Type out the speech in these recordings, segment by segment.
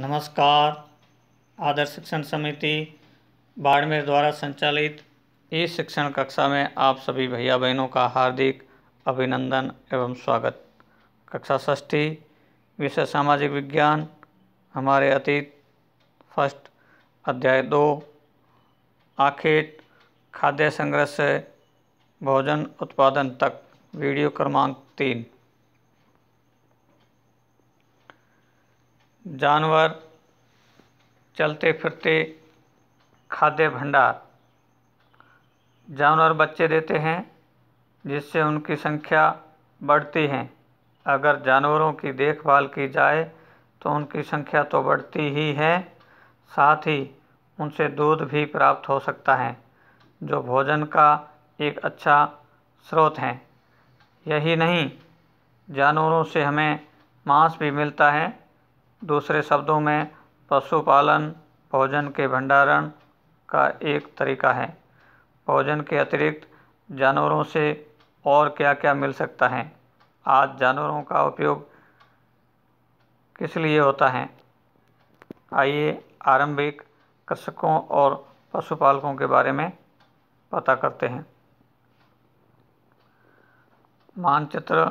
नमस्कार आदर्श शिक्षण समिति बाड़मेर द्वारा संचालित इस शिक्षण कक्षा में आप सभी भैया बहनों का हार्दिक अभिनंदन एवं स्वागत कक्षा षष्ठी विषय सामाजिक विज्ञान हमारे अतीत फर्स्ट अध्याय दो आखिर खाद्य संग्रह से भोजन उत्पादन तक वीडियो क्रमांक तीन जानवर चलते फिरते खाद्य भंडार जानवर बच्चे देते हैं जिससे उनकी संख्या बढ़ती है अगर जानवरों की देखभाल की जाए तो उनकी संख्या तो बढ़ती ही है साथ ही उनसे दूध भी प्राप्त हो सकता है जो भोजन का एक अच्छा स्रोत है यही नहीं जानवरों से हमें मांस भी मिलता है दूसरे शब्दों में पशुपालन भोजन के भंडारण का एक तरीका है भोजन के अतिरिक्त जानवरों से और क्या क्या मिल सकता है आज जानवरों का उपयोग किस लिए होता है आइए आरंभिक कृषकों और पशुपालकों के बारे में पता करते हैं मानचित्र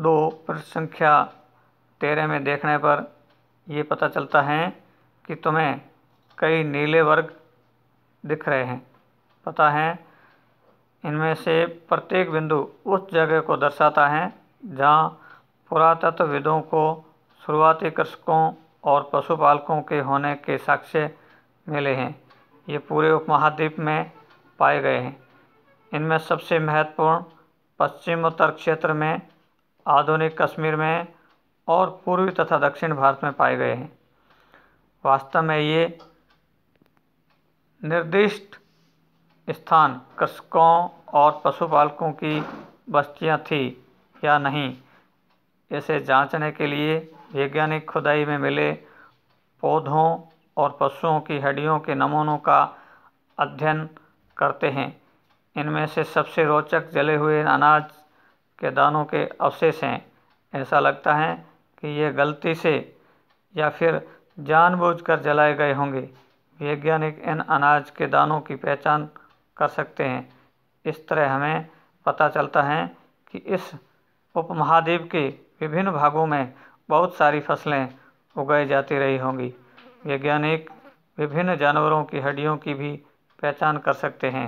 दो प्रश्न संख्या तेरह में देखने पर ये पता चलता है कि तुम्हें कई नीले वर्ग दिख रहे हैं पता है इनमें से प्रत्येक बिंदु उस जगह को दर्शाता है जहाँ पुरातत्वविदों को शुरुआती कृषकों और पशुपालकों के होने के साक्ष्य मिले हैं ये पूरे उपमहाद्वीप में पाए गए हैं इनमें सबसे महत्वपूर्ण पश्चिम उत्तर क्षेत्र में आधुनिक कश्मीर में और पूर्वी तथा दक्षिण भारत में पाए गए हैं वास्तव में ये निर्दिष्ट स्थान कृषकों और पशुपालकों की बस्तियां थी या नहीं इसे जांचने के लिए वैज्ञानिक खुदाई में मिले पौधों और पशुओं की हड्डियों के नमूनों का अध्ययन करते हैं इनमें से सबसे रोचक जले हुए अनाज के दानों के अवशेष हैं ऐसा लगता है कि ये गलती से या फिर जानबूझकर जलाए गए होंगे वैज्ञानिक इन अनाज के दानों की पहचान कर सकते हैं इस तरह हमें पता चलता है कि इस उपमहाद्वीप के विभिन्न भागों में बहुत सारी फसलें उगाई जाती रही होंगी वैज्ञानिक विभिन्न जानवरों की हड्डियों की भी पहचान कर सकते हैं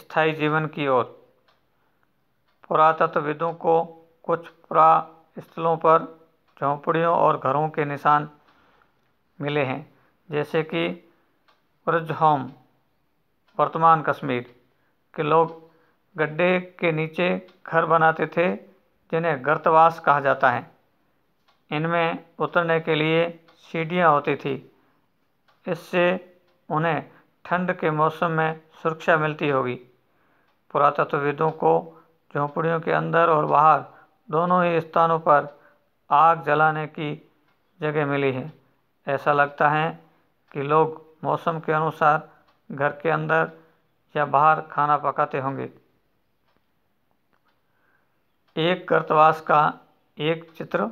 स्थायी जीवन की ओर पुरातत्वविदों को कुछ पुरा स्थलों पर झोंपड़ियों और घरों के निशान मिले हैं जैसे कि ब्रिजहोम वर्तमान कश्मीर के लोग गड्ढे के नीचे घर बनाते थे जिन्हें गर्तवास कहा जाता है इनमें उतरने के लिए सीढ़ियाँ होती थी इससे उन्हें ठंड के मौसम में सुरक्षा मिलती होगी पुरातत्वविदों को झोंपड़ियों के अंदर और बाहर दोनों ही स्थानों पर आग जलाने की जगह मिली है ऐसा लगता है कि लोग मौसम के अनुसार घर के अंदर या बाहर खाना पकाते होंगे एक कर्तवास का एक चित्र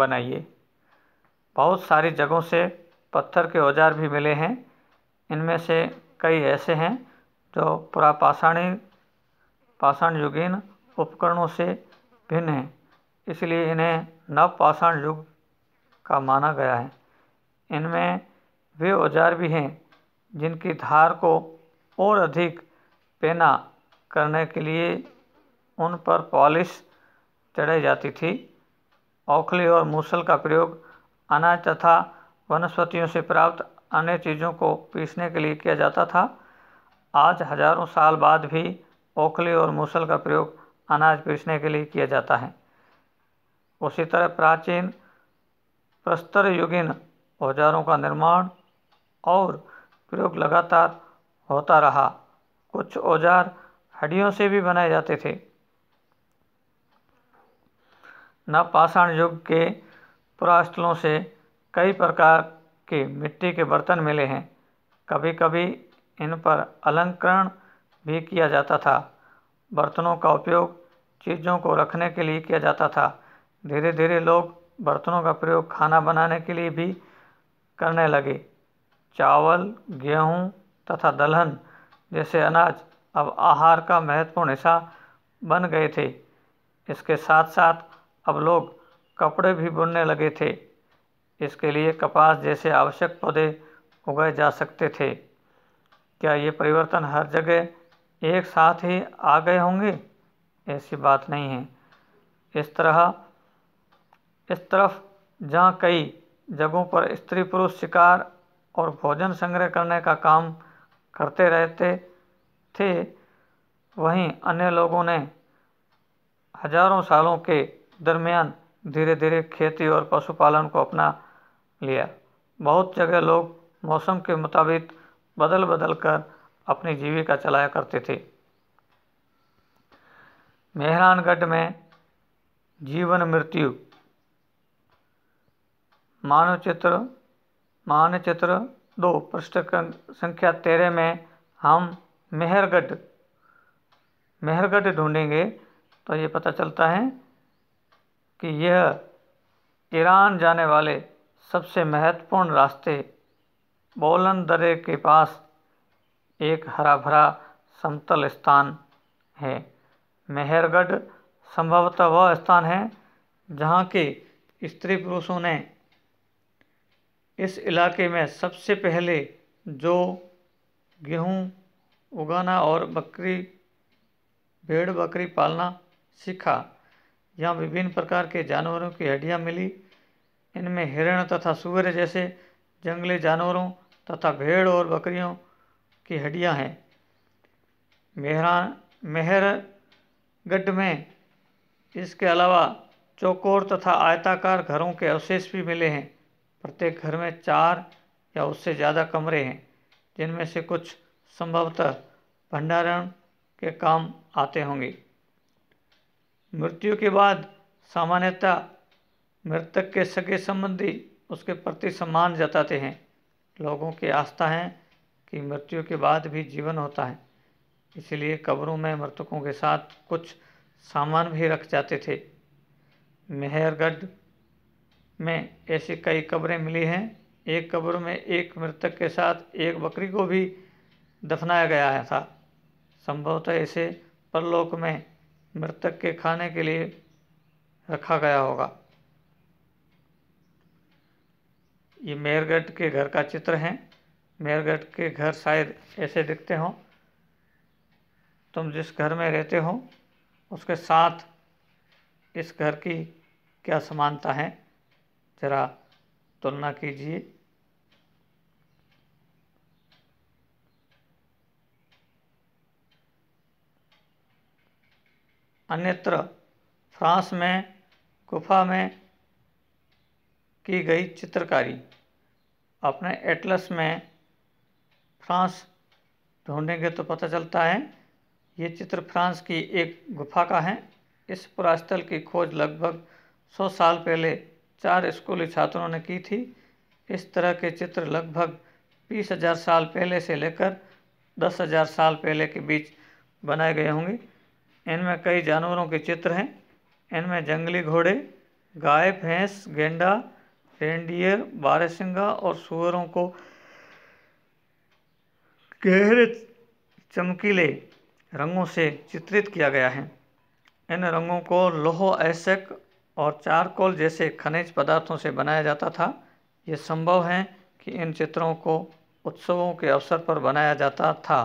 बनाइए बहुत सारी जगहों से पत्थर के औजार भी मिले हैं इनमें से कई ऐसे हैं जो पुरापाषाणी पाषाण युगीन उपकरणों से भिन्न हैं इसलिए इन्हें नवपाषाण युग का माना गया है इनमें वे औजार भी हैं जिनकी धार को और अधिक पेना करने के लिए उन पर पॉलिश चढ़ाई जाती थी औखली और मूसल का प्रयोग अनाज तथा वनस्पतियों से प्राप्त अन्य चीज़ों को पीसने के लिए किया जाता था आज हजारों साल बाद भी ओखले और मूसल का प्रयोग अनाज पीसने के लिए किया जाता है उसी तरह प्राचीन प्रस्तर युगीन औजारों का निर्माण और प्रयोग लगातार होता रहा कुछ औजार हड्डियों से भी बनाए जाते थे नवपाषाण युग के पुरास्थलों से कई प्रकार के मिट्टी के बर्तन मिले हैं कभी कभी इन पर अलंकरण भी किया जाता था बर्तनों का उपयोग चीज़ों को रखने के लिए किया जाता था धीरे धीरे लोग बर्तनों का प्रयोग खाना बनाने के लिए भी करने लगे चावल गेहूँ तथा दलहन जैसे अनाज अब आहार का महत्वपूर्ण हिस्सा बन गए थे इसके साथ साथ अब लोग कपड़े भी बुनने लगे थे इसके लिए कपास जैसे आवश्यक पौधे उगाए जा सकते थे क्या ये परिवर्तन हर जगह एक साथ ही आ गए होंगे ऐसी बात नहीं है इस तरह इस तरफ जहाँ कई जगहों पर स्त्री पुरुष शिकार और भोजन संग्रह करने का काम करते रहते थे वहीं अन्य लोगों ने हजारों सालों के दरमियान धीरे धीरे खेती और पशुपालन को अपना लिया बहुत जगह लोग मौसम के मुताबिक बदल बदल कर अपनी जीविका चलाया करते थे मेहरानगढ़ में जीवन मृत्यु मानव चित्र दो पृष्ठ संख्या तेरह में हम मेहरगढ़ मेहरगढ़ ढूंढेंगे तो ये पता चलता है कि यह ईरान जाने वाले सबसे महत्वपूर्ण रास्ते बोलन दरे के पास एक हरा भरा समतल स्थान है मेहरगढ़ संभवतः वह स्थान है जहाँ के स्त्री पुरुषों ने इस इलाके में सबसे पहले जो गेहूँ उगाना और बकरी भेड़ बकरी पालना सीखा यहाँ विभिन्न प्रकार के जानवरों की हड्डियाँ मिली इनमें हिरण तथा सूअर जैसे जंगली जानवरों तथा भेड़ और बकरियों की हड्डियाँ हैं मेहरा मेहरगढ़ में इसके अलावा चौकोर तथा आयताकार घरों के अवशेष भी मिले हैं प्रत्येक घर में चार या उससे ज़्यादा कमरे हैं जिनमें से कुछ संभवतः भंडारण के काम आते होंगे मृत्यु के बाद सामान्यतः मृतक के सगे संबंधी उसके प्रति सम्मान जताते हैं लोगों की आस्था है कि मृत्यु के बाद भी जीवन होता है इसलिए कब्रों में मृतकों के साथ कुछ सामान भी रख जाते थे मेहरगढ़ में ऐसी कई कब्रें मिली हैं एक कब्र में एक मृतक के साथ एक बकरी को भी दफनाया गया है था संभवतः इसे परलोक में मृतक के खाने के लिए रखा गया होगा ये मेहरगढ़ के घर का चित्र है मेरगढ़ के घर शायद ऐसे दिखते हों तुम जिस घर में रहते हो उसके साथ इस घर की क्या समानता है जरा तुलना कीजिए अन्यत्र फ्रांस में गुफा में की गई चित्रकारी अपने एटलस में फ्रांस ढूंढेंगे तो पता चलता है ये चित्र फ्रांस की एक गुफा का है इस पुरास्थल की खोज लगभग 100 साल पहले चार स्कूली छात्रों ने की थी इस तरह के चित्र लगभग बीस हजार साल पहले से लेकर दस हजार साल पहले के बीच बनाए गए होंगे इनमें कई जानवरों के चित्र हैं इनमें जंगली घोड़े गाय भैंस गेंडा रेंडियर बारहसिंगा और सुअरों को गहरे चमकीले रंगों से चित्रित किया गया है इन रंगों को लौह अयस्क और चारकोल जैसे खनिज पदार्थों से बनाया जाता था ये संभव है कि इन चित्रों को उत्सवों के अवसर पर बनाया जाता था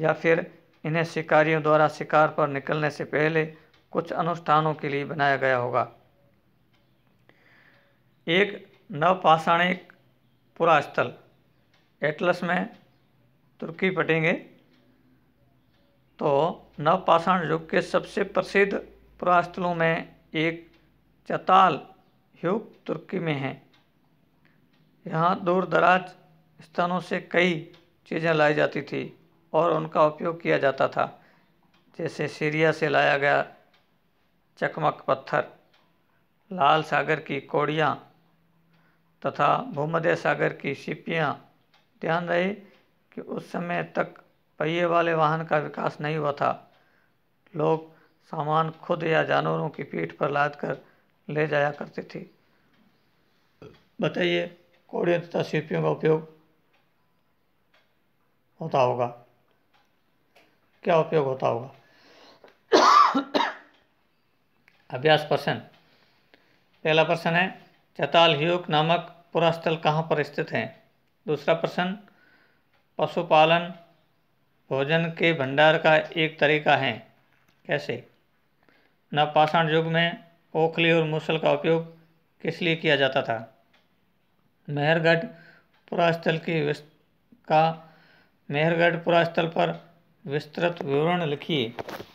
या फिर इन्हें शिकारियों द्वारा शिकार पर निकलने से पहले कुछ अनुष्ठानों के लिए बनाया गया होगा एक नवपाषाणिक पुरास्थल एटलस में तुर्की पढ़ेंगे तो नवपाषाण युग के सबसे प्रसिद्ध पुरास्थलों में एक चताल युग तुर्की में है यहाँ दूर दराज स्थानों से कई चीज़ें लाई जाती थी और उनका उपयोग किया जाता था जैसे सीरिया से लाया गया चकमक पत्थर लाल सागर की कोड़ियाँ तथा भूमध्य सागर की सीपियाँ ध्यान रहे कि उस समय तक पहिए वाले वाहन का विकास नहीं हुआ था लोग सामान खुद या जानवरों की पीठ पर लाद कर ले जाया करते थे बताइए कोड़ियों तथा सीपियों का उपयोग होता होगा क्या उपयोग होता होगा अभ्यास प्रश्न पहला प्रश्न है चताल ह्यूक नामक पुरास्थल कहाँ पर स्थित है दूसरा प्रश्न पशुपालन भोजन के भंडार का एक तरीका है कैसे नवपाषाण युग में ओखली और मूसल का उपयोग किस लिए किया जाता था मेहरगढ़ पुरास्थल की का मेहरगढ़ पुरास्थल पर विस्तृत विवरण लिखिए